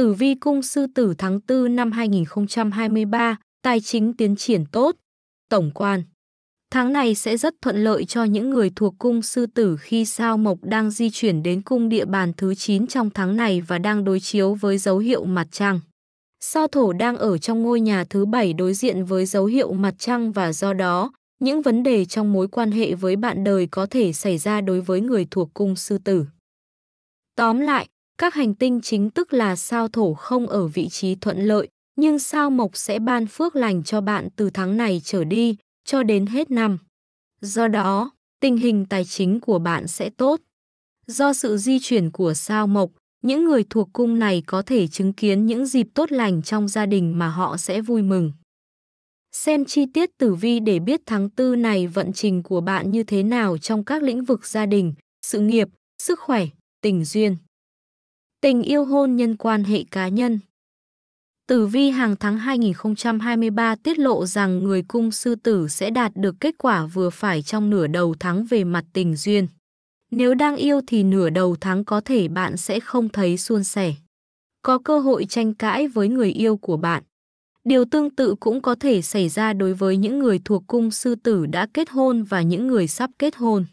Tử vi cung sư tử tháng 4 năm 2023, tài chính tiến triển tốt. Tổng quan Tháng này sẽ rất thuận lợi cho những người thuộc cung sư tử khi sao mộc đang di chuyển đến cung địa bàn thứ 9 trong tháng này và đang đối chiếu với dấu hiệu mặt trăng. Sao thổ đang ở trong ngôi nhà thứ 7 đối diện với dấu hiệu mặt trăng và do đó, những vấn đề trong mối quan hệ với bạn đời có thể xảy ra đối với người thuộc cung sư tử. Tóm lại, các hành tinh chính tức là sao thổ không ở vị trí thuận lợi, nhưng sao mộc sẽ ban phước lành cho bạn từ tháng này trở đi, cho đến hết năm. Do đó, tình hình tài chính của bạn sẽ tốt. Do sự di chuyển của sao mộc, những người thuộc cung này có thể chứng kiến những dịp tốt lành trong gia đình mà họ sẽ vui mừng. Xem chi tiết tử vi để biết tháng tư này vận trình của bạn như thế nào trong các lĩnh vực gia đình, sự nghiệp, sức khỏe, tình duyên. Tình yêu hôn nhân quan hệ cá nhân Tử vi hàng tháng 2023 tiết lộ rằng người cung sư tử sẽ đạt được kết quả vừa phải trong nửa đầu tháng về mặt tình duyên. Nếu đang yêu thì nửa đầu tháng có thể bạn sẽ không thấy suôn sẻ. Có cơ hội tranh cãi với người yêu của bạn. Điều tương tự cũng có thể xảy ra đối với những người thuộc cung sư tử đã kết hôn và những người sắp kết hôn.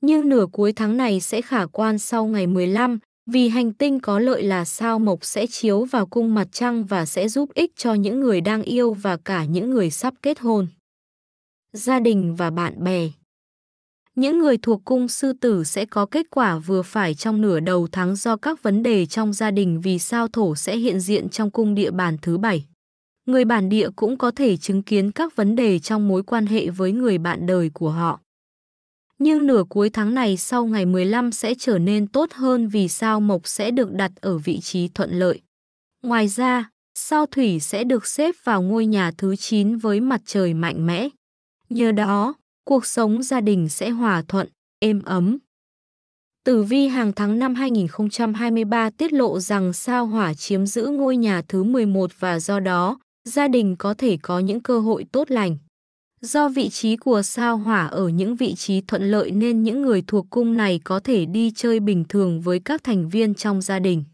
Nhưng nửa cuối tháng này sẽ khả quan sau ngày 15, vì hành tinh có lợi là sao mộc sẽ chiếu vào cung mặt trăng và sẽ giúp ích cho những người đang yêu và cả những người sắp kết hôn. Gia đình và bạn bè Những người thuộc cung sư tử sẽ có kết quả vừa phải trong nửa đầu tháng do các vấn đề trong gia đình vì sao thổ sẽ hiện diện trong cung địa bàn thứ bảy. Người bản địa cũng có thể chứng kiến các vấn đề trong mối quan hệ với người bạn đời của họ nhưng nửa cuối tháng này sau ngày 15 sẽ trở nên tốt hơn vì sao mộc sẽ được đặt ở vị trí thuận lợi. Ngoài ra, sao thủy sẽ được xếp vào ngôi nhà thứ 9 với mặt trời mạnh mẽ. Nhờ đó, cuộc sống gia đình sẽ hòa thuận, êm ấm. Tử vi hàng tháng năm 2023 tiết lộ rằng sao hỏa chiếm giữ ngôi nhà thứ 11 và do đó, gia đình có thể có những cơ hội tốt lành. Do vị trí của sao hỏa ở những vị trí thuận lợi nên những người thuộc cung này có thể đi chơi bình thường với các thành viên trong gia đình.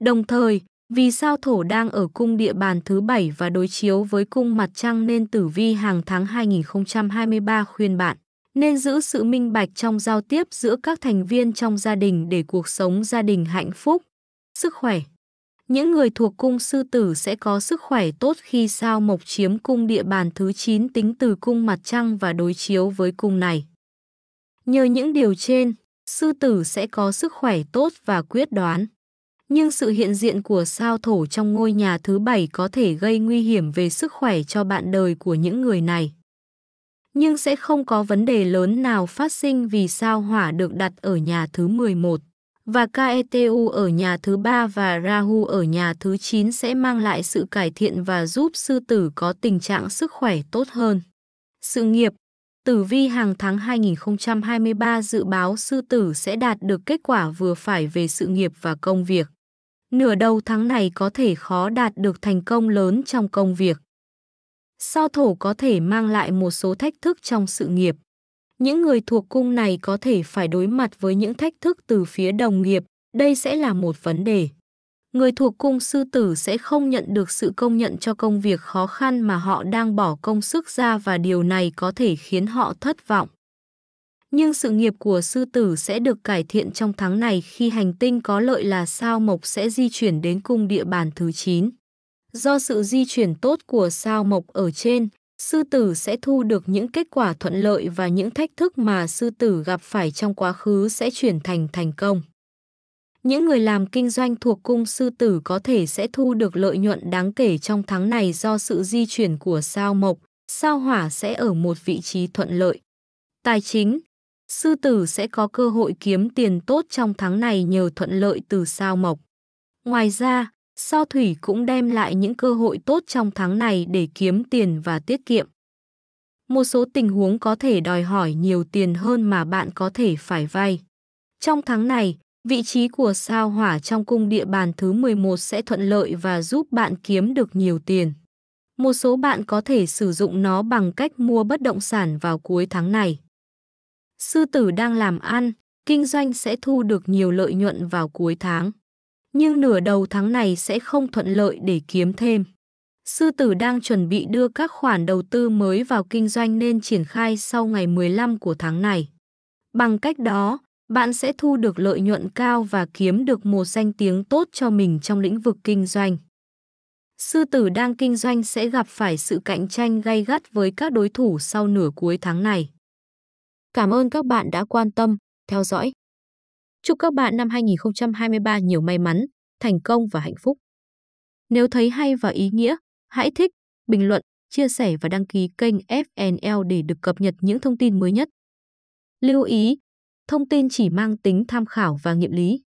Đồng thời, vì sao thổ đang ở cung địa bàn thứ bảy và đối chiếu với cung mặt trăng nên tử vi hàng tháng 2023 khuyên bạn nên giữ sự minh bạch trong giao tiếp giữa các thành viên trong gia đình để cuộc sống gia đình hạnh phúc, sức khỏe, những người thuộc cung sư tử sẽ có sức khỏe tốt khi sao mộc chiếm cung địa bàn thứ 9 tính từ cung mặt trăng và đối chiếu với cung này. Nhờ những điều trên, sư tử sẽ có sức khỏe tốt và quyết đoán. Nhưng sự hiện diện của sao thổ trong ngôi nhà thứ bảy có thể gây nguy hiểm về sức khỏe cho bạn đời của những người này. Nhưng sẽ không có vấn đề lớn nào phát sinh vì sao hỏa được đặt ở nhà thứ 11 và KETU ở nhà thứ ba và Rahu ở nhà thứ 9 sẽ mang lại sự cải thiện và giúp sư tử có tình trạng sức khỏe tốt hơn. Sự nghiệp Tử vi hàng tháng 2023 dự báo sư tử sẽ đạt được kết quả vừa phải về sự nghiệp và công việc. Nửa đầu tháng này có thể khó đạt được thành công lớn trong công việc. Sao thổ có thể mang lại một số thách thức trong sự nghiệp những người thuộc cung này có thể phải đối mặt với những thách thức từ phía đồng nghiệp, đây sẽ là một vấn đề. Người thuộc cung sư tử sẽ không nhận được sự công nhận cho công việc khó khăn mà họ đang bỏ công sức ra và điều này có thể khiến họ thất vọng. Nhưng sự nghiệp của sư tử sẽ được cải thiện trong tháng này khi hành tinh có lợi là sao mộc sẽ di chuyển đến cung địa bàn thứ 9. Do sự di chuyển tốt của sao mộc ở trên, sư tử sẽ thu được những kết quả thuận lợi và những thách thức mà sư tử gặp phải trong quá khứ sẽ chuyển thành thành công. Những người làm kinh doanh thuộc cung sư tử có thể sẽ thu được lợi nhuận đáng kể trong tháng này do sự di chuyển của sao mộc, sao hỏa sẽ ở một vị trí thuận lợi. Tài chính Sư tử sẽ có cơ hội kiếm tiền tốt trong tháng này nhờ thuận lợi từ sao mộc. Ngoài ra, sao thủy cũng đem lại những cơ hội tốt trong tháng này để kiếm tiền và tiết kiệm. Một số tình huống có thể đòi hỏi nhiều tiền hơn mà bạn có thể phải vay. Trong tháng này, vị trí của sao hỏa trong cung địa bàn thứ 11 sẽ thuận lợi và giúp bạn kiếm được nhiều tiền. Một số bạn có thể sử dụng nó bằng cách mua bất động sản vào cuối tháng này. Sư tử đang làm ăn, kinh doanh sẽ thu được nhiều lợi nhuận vào cuối tháng nhưng nửa đầu tháng này sẽ không thuận lợi để kiếm thêm. Sư tử đang chuẩn bị đưa các khoản đầu tư mới vào kinh doanh nên triển khai sau ngày 15 của tháng này. Bằng cách đó, bạn sẽ thu được lợi nhuận cao và kiếm được một danh tiếng tốt cho mình trong lĩnh vực kinh doanh. Sư tử đang kinh doanh sẽ gặp phải sự cạnh tranh gay gắt với các đối thủ sau nửa cuối tháng này. Cảm ơn các bạn đã quan tâm, theo dõi Chúc các bạn năm 2023 nhiều may mắn, thành công và hạnh phúc. Nếu thấy hay và ý nghĩa, hãy thích, bình luận, chia sẻ và đăng ký kênh FNL để được cập nhật những thông tin mới nhất. Lưu ý, thông tin chỉ mang tính tham khảo và nghiệm lý.